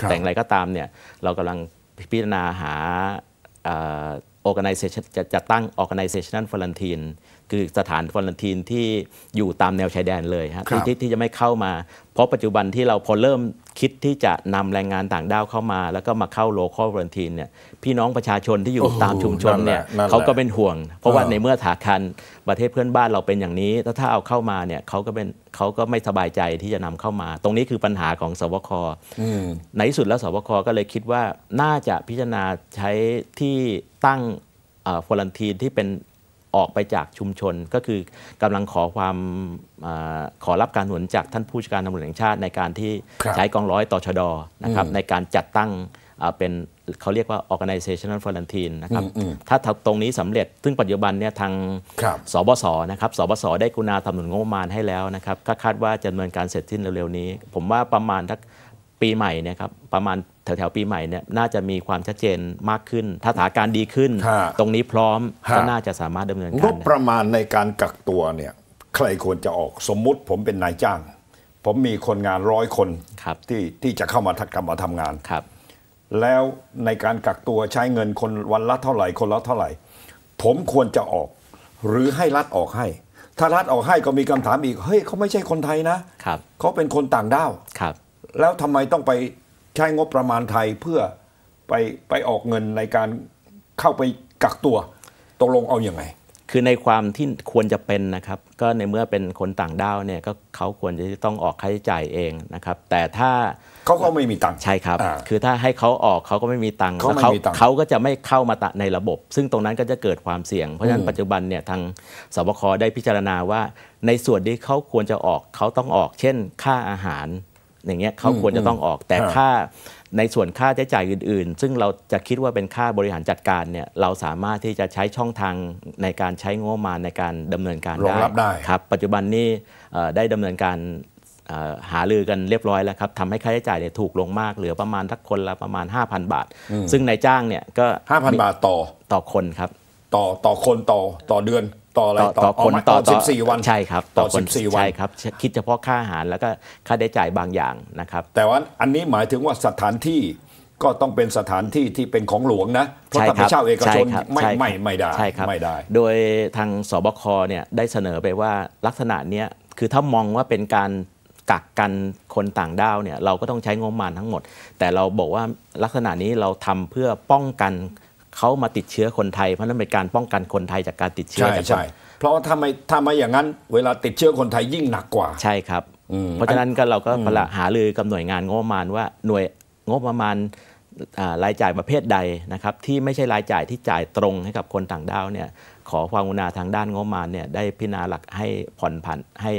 ครับแต่อย่างไรก็ตามเนี่ย เรากำลังพิจารณาหา organization จะจัตั้ง organization f o r a n t i n คือสถานฟอรนทีนที่อยู่ตามแนวชายแดนเลยฮะที่ที่จะไม่เข้ามาเพราะปัจจุบันที่เราพอเริ่มคิดที่จะนำแรงงานต่างด้าวเข้ามา แล้วก็มาเข้าโลคอลเวอนทีนเนี่ยพี่น้องประชาชนที่อยู่ตามชุมชนเนี่ยเขาก็เป็นห่วง เพราะว่าในเมื่อถาคันประเทศเพื่อนบ้านเราเป็นอย่างนี้ ถ้าถ้าเอาเข้ามาเนี่ยเขาก็เป็นเขาก็ไม่สบายใจที่จะนำเข้ามา ตรงนี้คือปัญหาของสวคในที่สุดแล้วสวคก็เลยคิดว่าน่าจะพิจารณาใช้ที่ตั้งควอันทีนที่เป็นออกไปจากชุมชนก็คือกำลังขอความขอรับการหนุนจากท่านผู้จัดการตำรวจแห่งชาติในการที่ใช้กองร้อยต่อชดนะครับ ในการจัดตั้งเป็นเขาเรียกว่า organizational quarantine นะครับ ถ้าตรงนี้สำเร็จซึ่งปัจจุบันเนี่ยทางสบสนะครับสบสได้กุณาทำหนุนงบประมาณให้แล้วนะครับคาดว่าจะดำเนินการเสร็จสิ้นเร็วๆนี้ ผมว่าประมาณทักปีใหม่เนี่ยครับ ประมาณแถวๆปีใหม่เนี่ยน่าจะมีความชัดเจนมากขึ้นถ้าสถานการณ์ดีขึ้น ตรงนี้พร้อมก็น่าจะสามารถดำเนินการงบประมาณในการกักตัวเนี่ย ใครควรจะออกสมมุติผมเป็นนายจ้าง ผมมีคนงานร้อยคนคที่ที่จะเข้ามาทักทำมาทำงานครับ แล้วในการกักตัวใช้เงินคนวันละเท่าไหร่คนละเท่าไหร่ ผมควรจะออกหรือให้รัฐออกให้ ถ้ารัฐออกให้ก็มีคำถามอีกเฮ้ยเขาไม่ใช่คนไทยนะเขาเป็นคนต่างด้าวครับแล้วทำไมต้องไปใช้งบประมาณไทยเพื่อ ไปไปออกเงินในการเข้าไปกักตัวตกลงเอาอย่างไงคือในความที่ควรจะเป็นนะครับ ก็ในเมื่อเป็นคนต่างด้าวเนี่ยก็เขาควรจะต้องออกค่าใช้จ่ายเองนะครับ แต่ถ้าเขาก็ไม่มีตังค์ใช่ครับ คือถ้าให้เขาออกเขาก็ไม่มีตังค์เขาเขาก็จะไม่เข้ามาตในระบบ ซึ่งตรงนั้นก็จะเกิดความเสี่ยง เพราะฉะนั้นปัจจุบันเนี่ยทางสบคได้พิจารณาว่าในส่วนที่เขาควรจะออกเขาต้องออก เช่นค่าอาหารอย่างเงี้ยเขาควรจะต้องออกแต่ค่าในส่วนค่าใช้จ่ายอื่น ๆ ซึ่งเราจะคิดว่าเป็นค่าบริหารจัดการเนี่ยเราสามารถที่จะใช้ช่องทางในการใช้งบมาในการดำเนินการได้รับได้ครับปัจจุบันนี้ได้ดำเนินการหาลือกันเรียบร้อยแล้วครับทำให้ค่าใช้จ่ายเนี่ยถูกลงมาก เหลือประมาณทักคนละประมาณ 5,000 บาท ซึ่งนายจ้างเนี่ยก็ 5,000 บาทต่อต่อคนครับต่อต่อคนต่อต่อเดือนต่ออะไรต่อคนต่อสิบสี่วันใช่ครับต่อสิบสี่วันใช่ครับคิดเฉพาะค่าอาหารแล้วก็ค่าใช้จ่ายบางอย่างนะครับ แต่ว่าอันนี้หมายถึงว่าสถานที่ก็ต้องเป็นสถานที่ที่เป็นของหลวงนะเพราะท้าไเช่าเอกชนไม่ไม่ไม่ได้ไม่ได้โดยทางสบคเนี่ยได้เสนอไปว่าลักษณะเนี้ยคือถ้ามองว่าเป็นการกักกันคนต่างด้าวเนี่ยเราก็ต้องใช้งบประมาณทั้งหมด แต่เราบอกว่าลักษณะนี้เราทำเพื่อป้องกันเขามาติดเชื้อคนไทยเพราะนั่นเป็นการป้องกันคนไทยจากการติดเชื้อใช่ใช่เพราะถ้าไม่ถ้าไม่อย่างนั้น เวลาติดเชื้อคนไทยยิ่งหนักกว่า ใช่ครับ เพราะฉะนั้นก็เราก็ประหารือกับหน่วยงานงบประมาณว่าหน่วยงบประมาณรายจ่ายประเภทใดนะครับ ที่ไม่ใช่รายจ่ายที่จ่ายตรงให้กับคนต่างด้าวเนี่ยขอความกรุณาทางด้านงบประมาณเนี่ยได้พิจารณาหลักให้ผ่อนผันให้